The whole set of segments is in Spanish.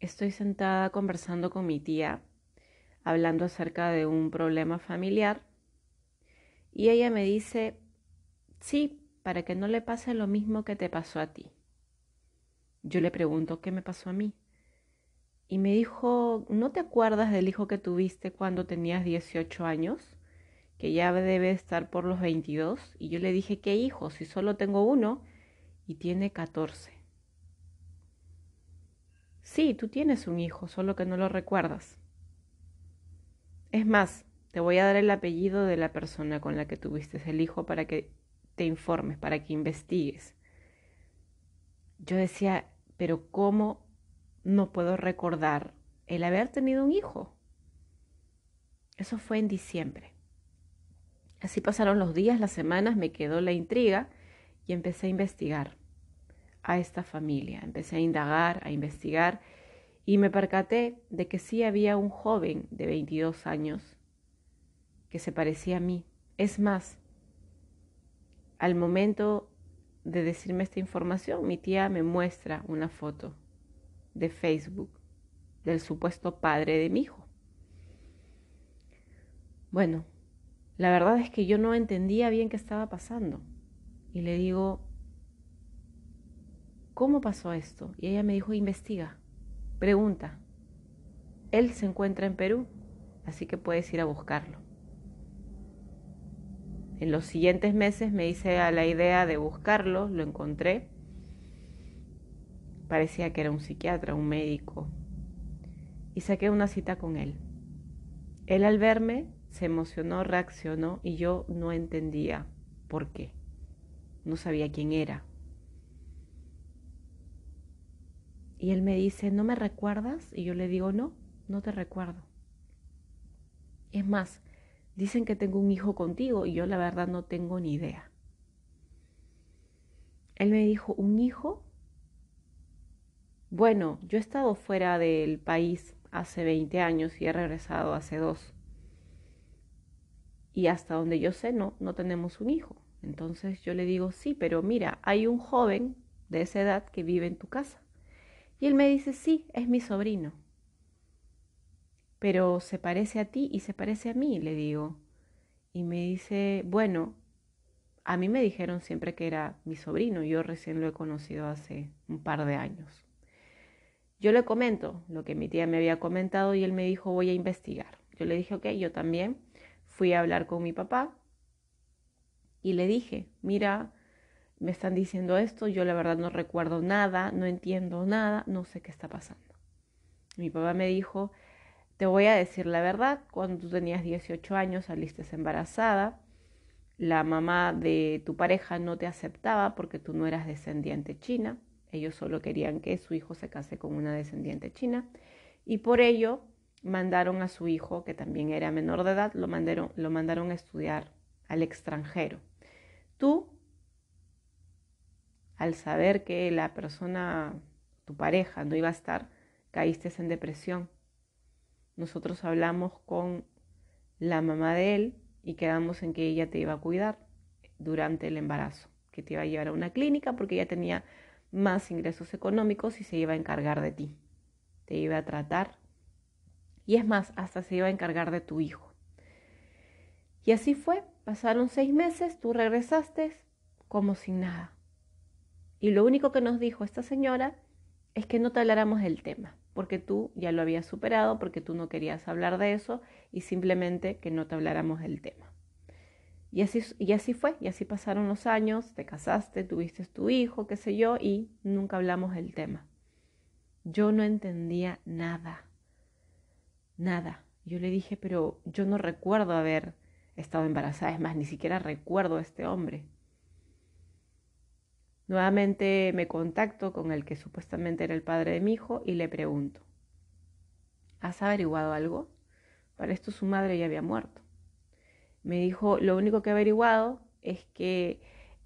Estoy sentada conversando con mi tía, hablando acerca de un problema familiar, y ella me dice, sí, para que no le pase lo mismo que te pasó a ti. Yo le pregunto, ¿qué me pasó a mí? Y me dijo, ¿no te acuerdas del hijo que tuviste cuando tenías 18 años? Que ya debe estar por los 22. Y yo le dije, ¿qué hijo? Si solo tengo uno y tiene 14. Sí, tú tienes un hijo, solo que no lo recuerdas. Es más, te voy a dar el apellido de la persona con la que tuviste el hijo para que te informes, para que investigues. Yo decía, pero ¿cómo no puedo recordar el haber tenido un hijo? Eso fue en diciembre. Así pasaron los días, las semanas, me quedó la intriga y empecé a investigar a esta familia. Empecé a indagar, a investigar y me percaté de que sí había un joven de 22 años que se parecía a mí. Es más, al momento de decirme esta información, mi tía me muestra una foto de Facebook del supuesto padre de mi hijo. Bueno, la verdad es que yo no entendía bien qué estaba pasando. Y le digo, ¿cómo pasó esto? Y ella me dijo, investiga, pregunta. Él se encuentra en Perú, así que puedes ir a buscarlo. En los siguientes meses me hice a la idea de buscarlo, lo encontré. Parecía que era un psiquiatra, un médico. Y saqué una cita con él. Él al verme se emocionó, reaccionó y yo no entendía por qué. No sabía quién era. Y él me dice, ¿no me recuerdas? Y yo le digo, no, no te recuerdo. Es más, dicen que tengo un hijo contigo y yo la verdad no tengo ni idea. Él me dijo, ¿un hijo? Bueno, yo he estado fuera del país hace 20 años y he regresado hace dos. Y hasta donde yo sé, no, no tenemos un hijo. Entonces yo le digo, sí, pero mira, hay un joven de esa edad que vive en tu casa. Y él me dice, sí, es mi sobrino. Pero se parece a ti y se parece a mí, le digo. Y me dice, bueno, a mí me dijeron siempre que era mi sobrino, yo recién lo he conocido hace un par de años. Yo le comento lo que mi tía me había comentado y él me dijo, voy a investigar. Yo le dije, ok, yo también. Fui a hablar con mi papá y le dije, mira, me están diciendo esto, yo la verdad no recuerdo nada, no entiendo nada, no sé qué está pasando. Mi papá me dijo, te voy a decir la verdad, cuando tú tenías 18 años saliste embarazada, la mamá de tu pareja no te aceptaba porque tú no eras descendiente china, ellos solo querían que su hijo se case con una descendiente china y por ello mandaron a su hijo, que también era menor de edad, lo mandaron, lo mandaron a estudiar al extranjero. Tú al saber que la persona, tu pareja, no iba a estar, caíste en depresión. Nosotros hablamos con la mamá de él y quedamos en que ella te iba a cuidar durante el embarazo, que te iba a llevar a una clínica porque ella tenía más ingresos económicos y se iba a encargar de ti. Te iba a tratar y es más, hasta se iba a encargar de tu hijo. Y así fue, pasaron seis meses, tú regresaste como sin nada. Y lo único que nos dijo esta señora es que no te habláramos del tema, porque tú ya lo habías superado, porque tú no querías hablar de eso y simplemente que no te habláramos del tema. Y así, y así fue, y así pasaron los años, te casaste, tuviste tu hijo, qué sé yo, y nunca hablamos del tema. Yo no entendía nada, nada. Yo le dije, pero yo no recuerdo haber estado embarazada, es más, ni siquiera recuerdo a este hombre. Nuevamente me contacto con el que supuestamente era el padre de mi hijo y le pregunto, ¿has averiguado algo? Para esto su madre ya había muerto. Me dijo, lo único que he averiguado es que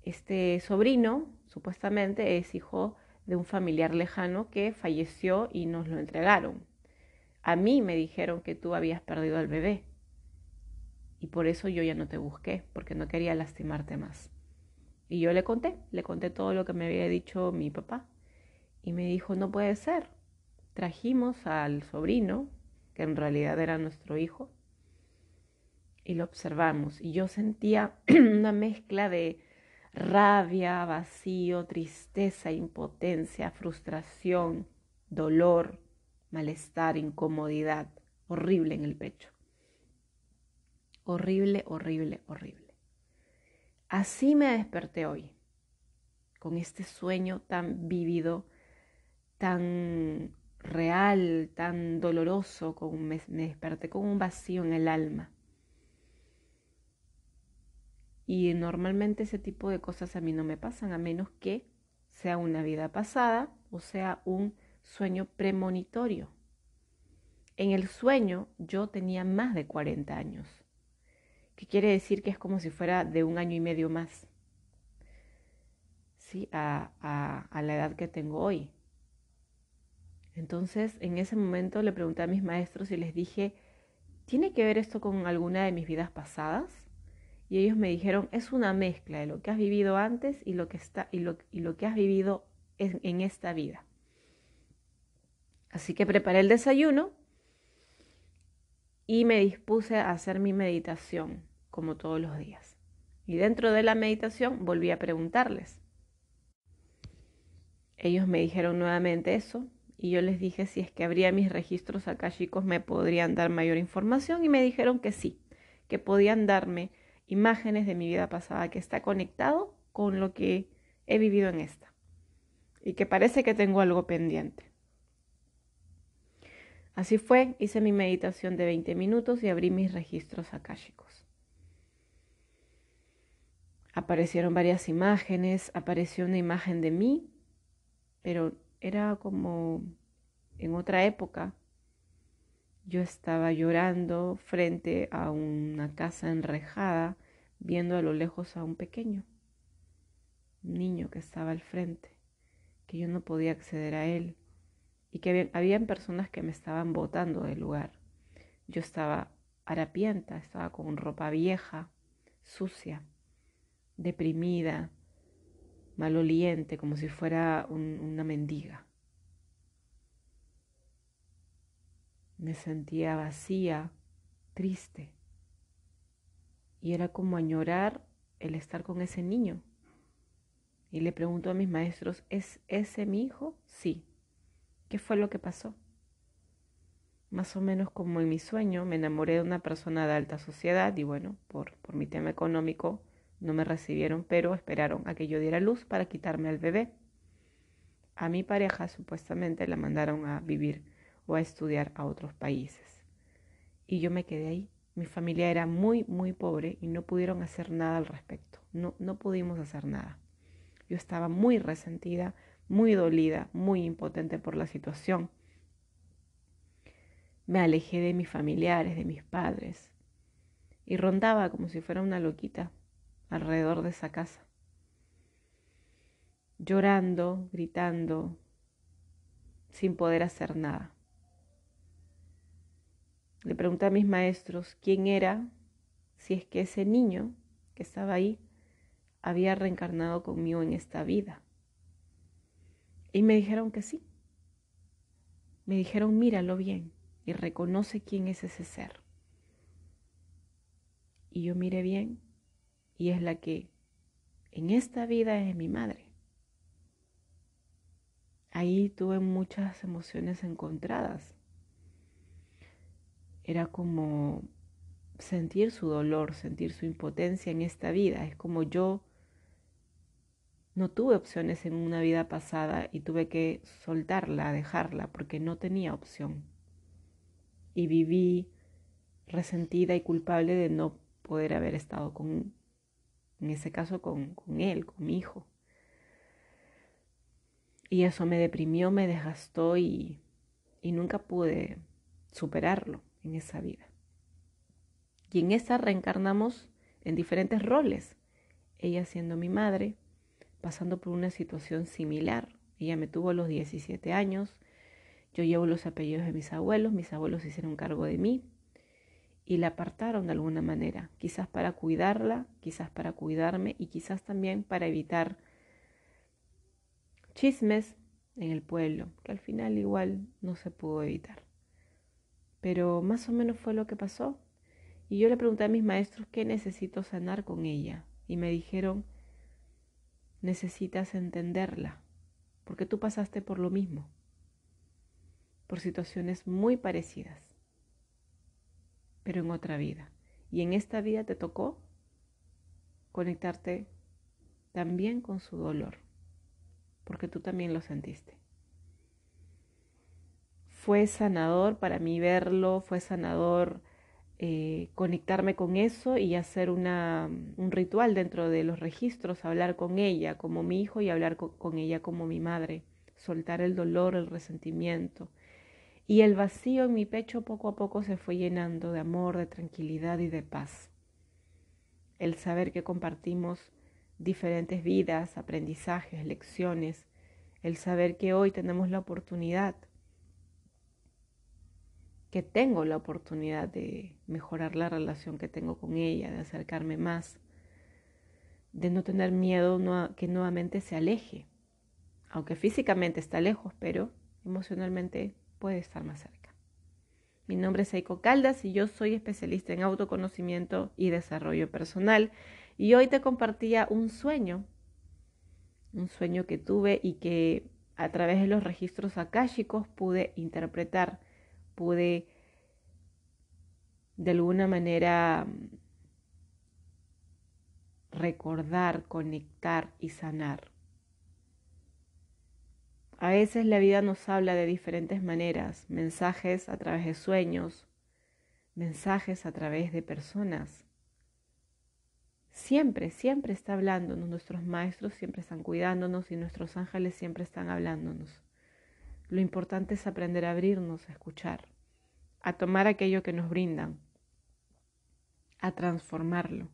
este sobrino supuestamente es hijo de un familiar lejano que falleció y nos lo entregaron. A mí me dijeron que tú habías perdido al bebé y por eso yo ya no te busqué, porque no quería lastimarte más. Y yo le conté, le conté todo lo que me había dicho mi papá. Y me dijo, no puede ser. Trajimos al sobrino, que en realidad era nuestro hijo, y lo observamos. Y yo sentía una mezcla de rabia, vacío, tristeza, impotencia, frustración, dolor, malestar, incomodidad, horrible en el pecho. Horrible, horrible, horrible. Así me desperté hoy, con este sueño tan vívido, tan real, tan doloroso, me desperté con un vacío en el alma. Y normalmente ese tipo de cosas a mí no me pasan, a menos que sea una vida pasada o sea un sueño premonitorio. En el sueño yo tenía más de 40 años que quiere decir que es como si fuera de un año y medio más, ¿sí? A, la edad que tengo hoy. Entonces, en ese momento le pregunté a mis maestros y les dije, ¿tiene que ver esto con alguna de mis vidas pasadas? Y ellos me dijeron, es una mezcla de lo que has vivido antes y lo que, está, y lo, y lo que has vivido en, en esta vida. Así que preparé el desayuno y me dispuse a hacer mi meditación, como todos los días. Y dentro de la meditación volví a preguntarles. Ellos me dijeron nuevamente eso y yo les dije si es que habría mis registros acá chicos me podrían dar mayor información y me dijeron que sí, que podían darme imágenes de mi vida pasada que está conectado con lo que he vivido en esta y que parece que tengo algo pendiente. Así fue, hice mi meditación de 20 minutos y abrí mis registros akáshicos. Aparecieron varias imágenes, apareció una imagen de mí, pero era como en otra época. Yo estaba llorando frente a una casa enrejada, viendo a lo lejos a un pequeño, un niño que estaba al frente, que yo no podía acceder a él y que habían personas que me estaban botando del lugar. Yo estaba harapienta, estaba con ropa vieja, sucia, deprimida, maloliente, como si fuera una mendiga. Me sentía vacía, triste. Y era como añorar el estar con ese niño. Y le pregunto a mis maestros, ¿es ese mi hijo? Sí, ¿Qué fue lo que pasó? Más o menos como en mi sueño, me enamoré de una persona de alta sociedad y bueno, por, por mi tema económico no me recibieron, pero esperaron a que yo diera luz para quitarme al bebé. A mi pareja supuestamente la mandaron a vivir o a estudiar a otros países. Y yo me quedé ahí. Mi familia era muy, muy pobre y no pudieron hacer nada al respecto. No, no pudimos hacer nada. Yo estaba muy resentida, muy dolida, muy impotente por la situación. Me alejé de mis familiares, de mis padres, y rondaba como si fuera una loquita alrededor de esa casa, llorando, gritando, sin poder hacer nada. Le pregunté a mis maestros quién era, si es que ese niño que estaba ahí había reencarnado conmigo en esta vida. Y me dijeron que sí. Me dijeron, míralo bien y reconoce quién es ese ser. Y yo miré bien y es la que en esta vida es mi madre. Ahí tuve muchas emociones encontradas. Era como sentir su dolor, sentir su impotencia en esta vida. Es como yo no tuve opciones en una vida pasada y tuve que soltarla, dejarla, porque no tenía opción. Y viví resentida y culpable de no poder haber estado con, en ese caso, con, él, con mi hijo. Y eso me deprimió, me desgastó y nunca pude superarlo en esa vida. Y en esa reencarnamos en diferentes roles. Ella siendo mi madre, pasando por una situación similar. Ella me tuvo a los 17 años, yo llevo los apellidos de mis abuelos, mis abuelos hicieron cargo de mí y la apartaron de alguna manera, quizás para cuidarla, quizás para cuidarme y quizás también para evitar chismes en el pueblo, que al final igual no se pudo evitar. Pero más o menos fue lo que pasó. Y yo le pregunté a mis maestros qué necesito sanar con ella. Y me dijeron necesitas entenderla, porque tú pasaste por lo mismo, por situaciones muy parecidas, pero en otra vida. Y en esta vida te tocó conectarte también con su dolor, porque tú también lo sentiste. Fue sanador para mí verlo, fue sanador eh, conectarme con eso y hacer un ritual dentro de los registros, hablar con ella como mi hijo y hablar con ella como mi madre, soltar el dolor, el resentimiento. Y el vacío en mi pecho poco a poco se fue llenando de amor, de tranquilidad y de paz. El saber que compartimos diferentes vidas, aprendizajes, lecciones, el saber que hoy tenemos la oportunidad que tengo la oportunidad de mejorar la relación que tengo con ella, de acercarme más, de no tener miedo que nuevamente se aleje, aunque físicamente está lejos, pero emocionalmente puede estar más cerca. Mi nombre es Eiko Caldas y yo soy especialista en autoconocimiento y desarrollo personal y hoy te compartía un sueño, un sueño que tuve y que a través de los registros akáshicos pude interpretar pude de alguna manera recordar, conectar y sanar. A veces la vida nos habla de diferentes maneras, mensajes a través de sueños, mensajes a través de personas. Siempre, siempre está hablándonos, nuestros maestros siempre están cuidándonos y nuestros ángeles siempre están hablándonos. Lo importante es aprender a abrirnos, a escuchar, a tomar aquello que nos brindan, a transformarlo,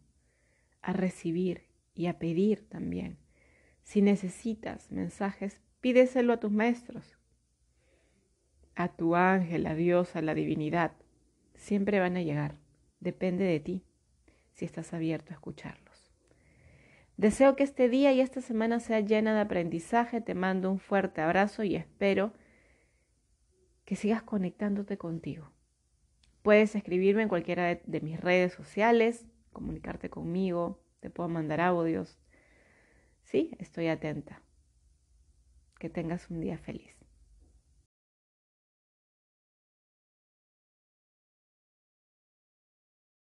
a recibir y a pedir también. Si necesitas mensajes, pídeselo a tus maestros, a tu ángel, a Dios, a la divinidad. Siempre van a llegar. Depende de ti si estás abierto a escucharlos. Deseo que este día y esta semana sea llena de aprendizaje. Te mando un fuerte abrazo y espero que sigas conectándote contigo. Puedes escribirme en cualquiera de, mis redes sociales, comunicarte conmigo, te puedo mandar audios. Sí, estoy atenta. Que tengas un día feliz.